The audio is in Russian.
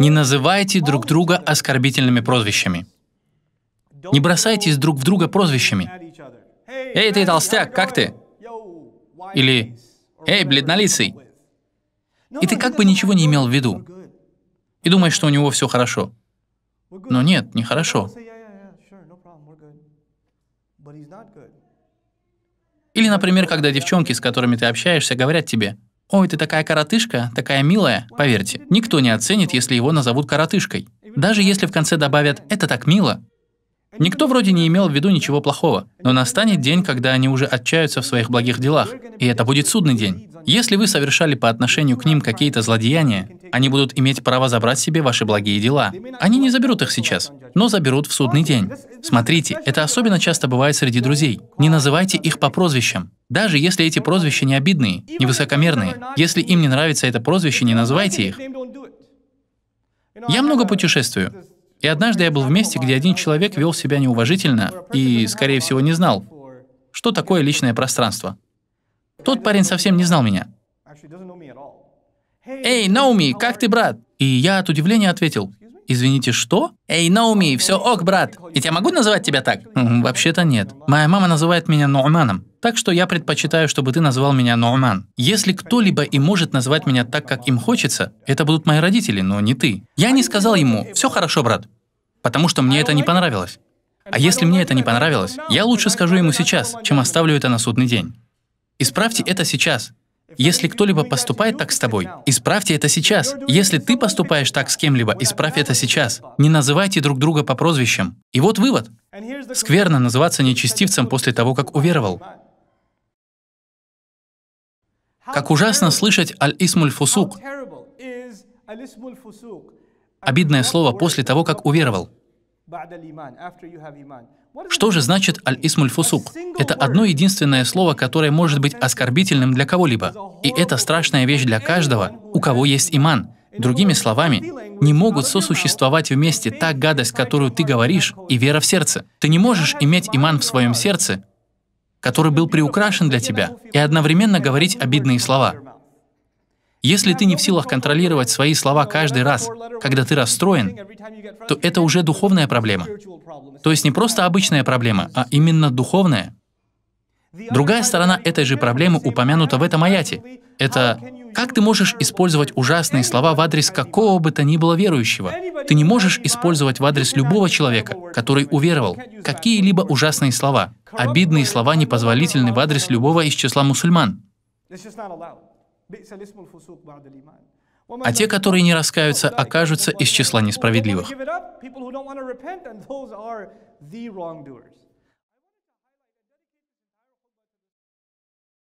Не называйте друг друга оскорбительными прозвищами. Не бросайтесь друг в друга прозвищами. «Эй, ты толстяк, как ты?» Или «Эй, бледнолицый!» И ты как бы ничего не имел в виду. И думаешь, что у него все хорошо. Но нет, нехорошо. Или, например, когда девчонки, с которыми ты общаешься, говорят тебе – «Ой, ты такая коротышка, такая милая», поверьте, никто не оценит, если его назовут коротышкой. Даже если в конце добавят «это так мило», Никто вроде не имел в виду ничего плохого, но настанет день, когда они уже отчаются в своих благих делах, и это будет судный день. Если вы совершали по отношению к ним какие-то злодеяния, они будут иметь право забрать себе ваши благие дела. Они не заберут их сейчас, но заберут в судный день. Смотрите, это особенно часто бывает среди друзей. Не называйте их по прозвищам. Даже если эти прозвища не обидные, не высокомерные, если им не нравится это прозвище, не называйте их. Я много путешествую. И однажды я был в месте, где один человек вел себя неуважительно и, скорее всего, не знал, что такое личное пространство. Тот парень совсем не знал меня. «Эй, Науми, как ты, брат?» И я от удивления ответил, «Извините, что?» «Эй, Науми, все ок, брат. Ведь я могу называть тебя так?» «Вообще-то нет. Моя мама называет меня Нууманом. Так что я предпочитаю, чтобы ты назвал меня Нууман. Если кто-либо и может назвать меня так, как им хочется, это будут мои родители, но не ты. Я не сказал ему «все хорошо, брат», потому что мне это не понравилось. А если мне это не понравилось, я лучше скажу ему сейчас, чем оставлю это на судный день. Исправьте это сейчас, если кто-либо поступает так с тобой, исправьте это сейчас. Если ты поступаешь так с кем-либо, исправь это сейчас. Не называйте друг друга по прозвищам. И вот вывод. Скверно называться нечестивцем после того, как уверовал. Как ужасно слышать «аль-исмуль фусук», обидное слово после того, как уверовал. Что же значит аль-исмуль фусук? Это одно единственное слово, которое может быть оскорбительным для кого-либо. И это страшная вещь для каждого, у кого есть иман. Другими словами, не могут сосуществовать вместе та гадость, которую ты говоришь, и вера в сердце. Ты не можешь иметь иман в своем сердце, который был приукрашен для тебя, и одновременно говорить обидные слова. Если ты не в силах контролировать свои слова каждый раз, когда ты расстроен, то это уже духовная проблема. То есть не просто обычная проблема, а именно духовная. Другая сторона этой же проблемы упомянута в этом аяте. Это как ты можешь использовать ужасные слова в адрес какого бы то ни было верующего? Ты не можешь использовать в адрес любого человека, который уверовал, какие-либо ужасные слова. Обидные слова непозволительны в адрес любого из числа мусульман. А те, которые не раскаются, окажутся из числа несправедливых.